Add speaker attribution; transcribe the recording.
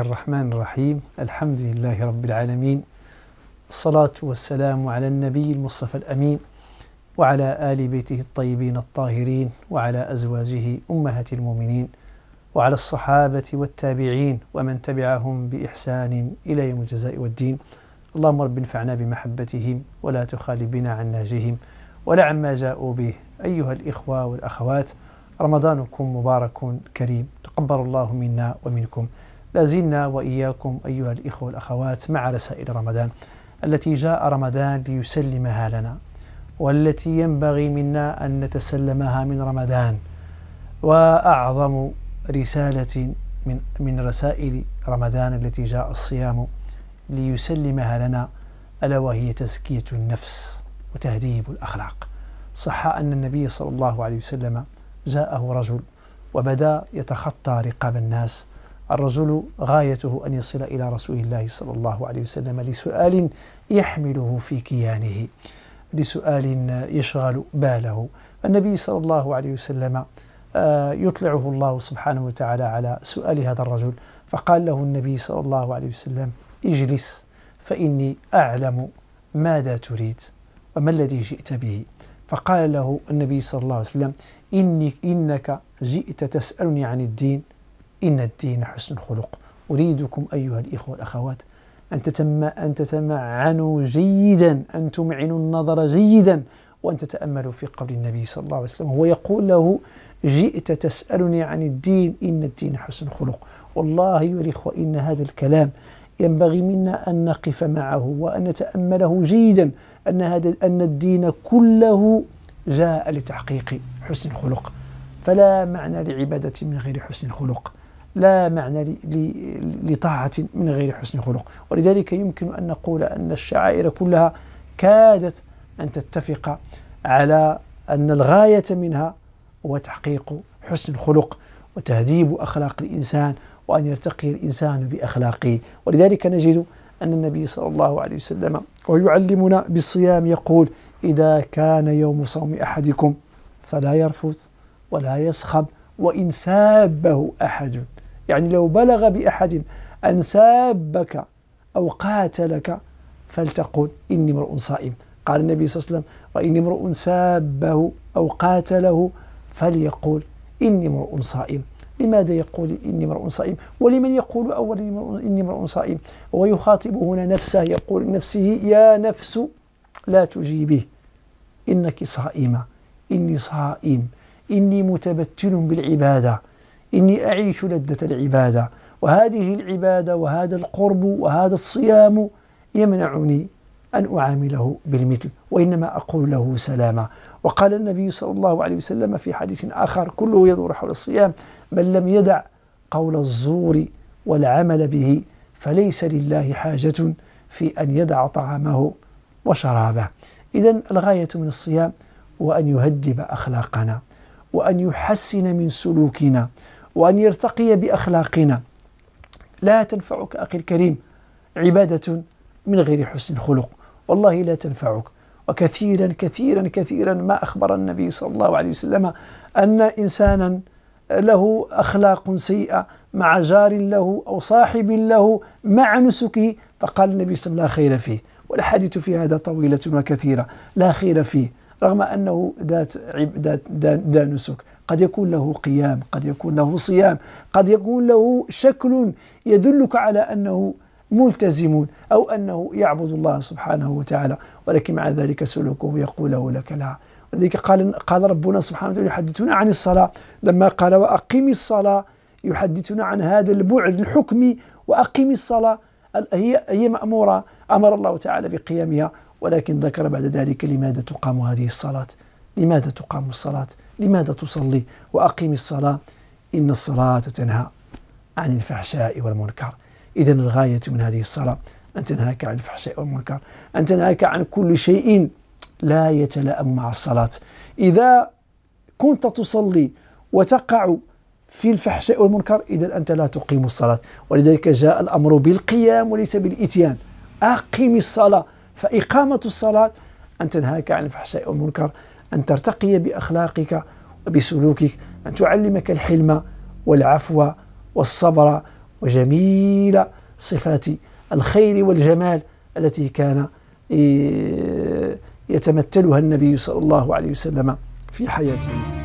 Speaker 1: الرحمن الرحيم الحمد لله رب العالمين الصلاة والسلام على النبي المصطفى الأمين وعلى آل بيته الطيبين الطاهرين وعلى أزواجه أمهات المؤمنين وعلى الصحابة والتابعين ومن تبعهم بإحسان إلى يوم الجزاء والدين اللهم رب انفعنا بمحبتهم ولا تخالبنا بنا عن نهجهم ولا عما جاءوا به أيها الإخوة والأخوات رمضانكم مبارك كريم تقبل الله منا ومنكم لازلنا وإياكم أيها الإخوة والأخوات مع رسائل رمضان التي جاء رمضان ليسلمها لنا والتي ينبغي منا أن نتسلمها من رمضان وأعظم رسالة من من رسائل رمضان التي جاء الصيام ليسلمها لنا ألا وهي تزكية النفس وتهذيب الأخلاق صح أن النبي صلى الله عليه وسلم جاءه رجل وبدا يتخطى رقاب الناس الرجل غايته أن يصل إلى رسول الله صلى الله عليه وسلم لسؤال يحمله في كيانه لسؤال يشغل باله النبي صلى الله عليه وسلم آه، يطلعه الله سبحانه وتعالى على سؤال هذا الرجل فقال له النبي صلى الله عليه وسلم اجلس فإني أعلم ماذا تريد وما الذي جئت به فقال له النبي صلى الله عليه وسلم إنك, إنك جئت تسألني عن الدين إن الدين حسن الخلق أريدكم أيها الإخوة والأخوات أن تتم أن تتمعنوا جيدا أن تمعنوا النظر جيدا وأن تتأملوا في قول النبي صلى الله عليه وسلم هو يقول له جئت تسألني عن الدين إن الدين حسن الخلق والله يا الإخوة إن هذا الكلام ينبغي منا أن نقف معه وأن نتأمله جيدا أن هذا أن الدين كله جاء لتحقيق حسن الخلق فلا معنى لعبادة من غير حسن الخلق لا معنى لطاعة من غير حسن خلق ولذلك يمكن أن نقول أن الشعائر كلها كادت أن تتفق على أن الغاية منها هو تحقيق حسن الخلق وتهذيب أخلاق الإنسان وأن يرتقي الإنسان بأخلاقه ولذلك نجد أن النبي صلى الله عليه وسلم ويعلمنا بالصيام يقول إذا كان يوم صوم أحدكم فلا يرفث ولا يصخب وإن سابه أحد يعني لو بلغ بأحد أن سابك أو قاتلك فلتقول إني امرؤ صائم قال النبي صلى الله عليه وسلم وإني امرؤ سابه أو قاتله فليقول إني امرؤ صائم لماذا يقول إني امرؤ صائم ولمن يقول أولا إني امرؤ صائم ويخاطب هنا نفسه يقول لنفسه يا نفس لا تجيبي إنك صائمة إني صائم إني متبتل بالعبادة إني أعيش لذة العبادة وهذه العبادة وهذا القرب وهذا الصيام يمنعني أن أعامله بالمثل وإنما أقول له سلاما وقال النبي صلى الله عليه وسلم في حديث آخر كله يدور حول الصيام من لم يدع قول الزور والعمل به فليس لله حاجة في أن يدع طعامه وشرابه إذا الغاية من الصيام هو أن يهذب أخلاقنا وأن يحسن من سلوكنا وأن يرتقي بأخلاقنا لا تنفعك أخي الكريم عبادة من غير حسن خلق والله لا تنفعك وكثيرا كثيرا كثيرا ما أخبر النبي صلى الله عليه وسلم أن إنسانا له أخلاق سيئة مع جار له أو صاحب له مع نسكه فقال النبي صلى الله عليه وسلم لا خير فيه والأحاديث في هذا طويلة وكثيرة لا خير فيه رغم أنه ذات ذات دانسك قد يكون له قيام قد يكون له صيام قد يكون له شكل يدلك على أنه ملتزم أو أنه يعبد الله سبحانه وتعالى ولكن مع ذلك سلوكه يقول لك لا ولذلك قال قال ربنا سبحانه وتعالى يحدثنا عن الصلاة لما قال وأقم الصلاة يحدثنا عن هذا البعد الحكمي وأقم الصلاة هي هي مأمورة أمر الله تعالى بقيامها ولكن ذكر بعد ذلك لماذا تقام هذه الصلاة لماذا تقام الصلاة لماذا تصلي وأقيم الصلاة إن الصلاة تنهى عن الفحشاء والمنكر إذا الغاية من هذه الصلاة أن تنهاك عن الفحشاء والمنكر أن تنهاك عن كل شيء لا يتلائم مع الصلاة إذا كنت تصلي وتقع في الفحشاء والمنكر إذا أنت لا تقيم الصلاة ولذلك جاء الأمر بالقيام وليس بالإتيان أقيم الصلاة فإقامة الصلاة أن تنهاك عن الفحشاء والمنكر أن ترتقي بأخلاقك وبسلوكك أن تعلمك الحلم والعفو والصبر وجميل صفات الخير والجمال التي كان آه، يتمثلها النبي صلى الله عليه وسلم في حياته